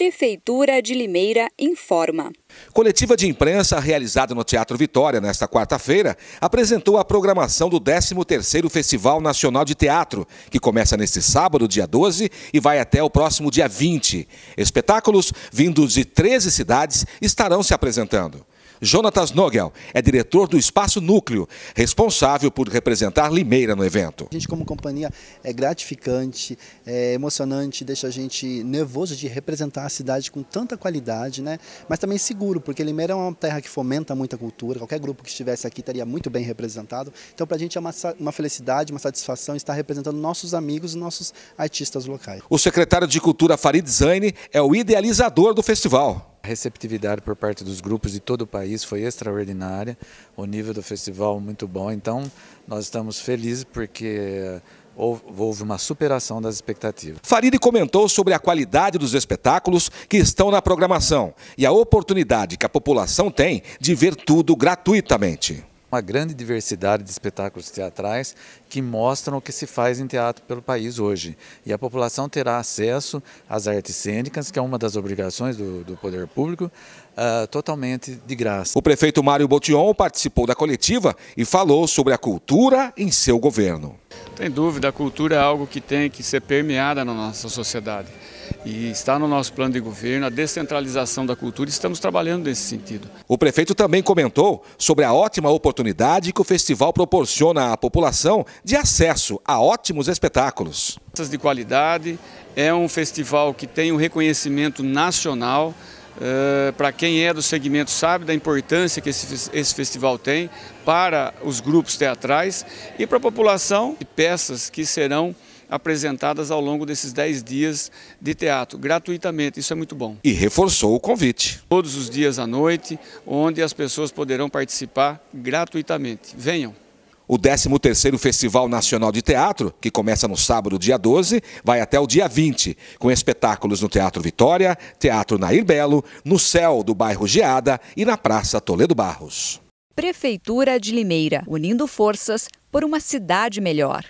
Prefeitura de Limeira informa. Coletiva de imprensa realizada no Teatro Vitória nesta quarta-feira apresentou a programação do 13º Festival Nacional de Teatro, que começa neste sábado, dia 12, e vai até o próximo dia 20. Espetáculos vindos de 13 cidades estarão se apresentando. Jonatas Nogel é diretor do Espaço Núcleo, responsável por representar Limeira no evento. A gente como companhia é gratificante, é emocionante, deixa a gente nervoso de representar a cidade com tanta qualidade, né? mas também seguro, porque Limeira é uma terra que fomenta muita cultura, qualquer grupo que estivesse aqui estaria muito bem representado. Então para a gente é uma, uma felicidade, uma satisfação estar representando nossos amigos e nossos artistas locais. O secretário de Cultura Farid Zaine é o idealizador do festival. A receptividade por parte dos grupos de todo o país foi extraordinária, o nível do festival muito bom, então nós estamos felizes porque eh, houve uma superação das expectativas. Farid comentou sobre a qualidade dos espetáculos que estão na programação e a oportunidade que a população tem de ver tudo gratuitamente uma grande diversidade de espetáculos teatrais que mostram o que se faz em teatro pelo país hoje. E a população terá acesso às artes cênicas, que é uma das obrigações do, do poder público, uh, totalmente de graça. O prefeito Mário Botion participou da coletiva e falou sobre a cultura em seu governo. Tem dúvida, a cultura é algo que tem que ser permeada na nossa sociedade e está no nosso plano de governo a descentralização da cultura e estamos trabalhando nesse sentido. O prefeito também comentou sobre a ótima oportunidade que o festival proporciona à população de acesso a ótimos espetáculos. De qualidade, é um festival que tem um reconhecimento nacional. Uh, para quem é do segmento sabe da importância que esse, esse festival tem para os grupos teatrais e para a população, de peças que serão apresentadas ao longo desses 10 dias de teatro, gratuitamente. Isso é muito bom. E reforçou o convite. Todos os dias à noite, onde as pessoas poderão participar gratuitamente. Venham! O 13º Festival Nacional de Teatro, que começa no sábado, dia 12, vai até o dia 20, com espetáculos no Teatro Vitória, Teatro Nair Belo, no Céu do bairro Geada e na Praça Toledo Barros. Prefeitura de Limeira, unindo forças por uma cidade melhor.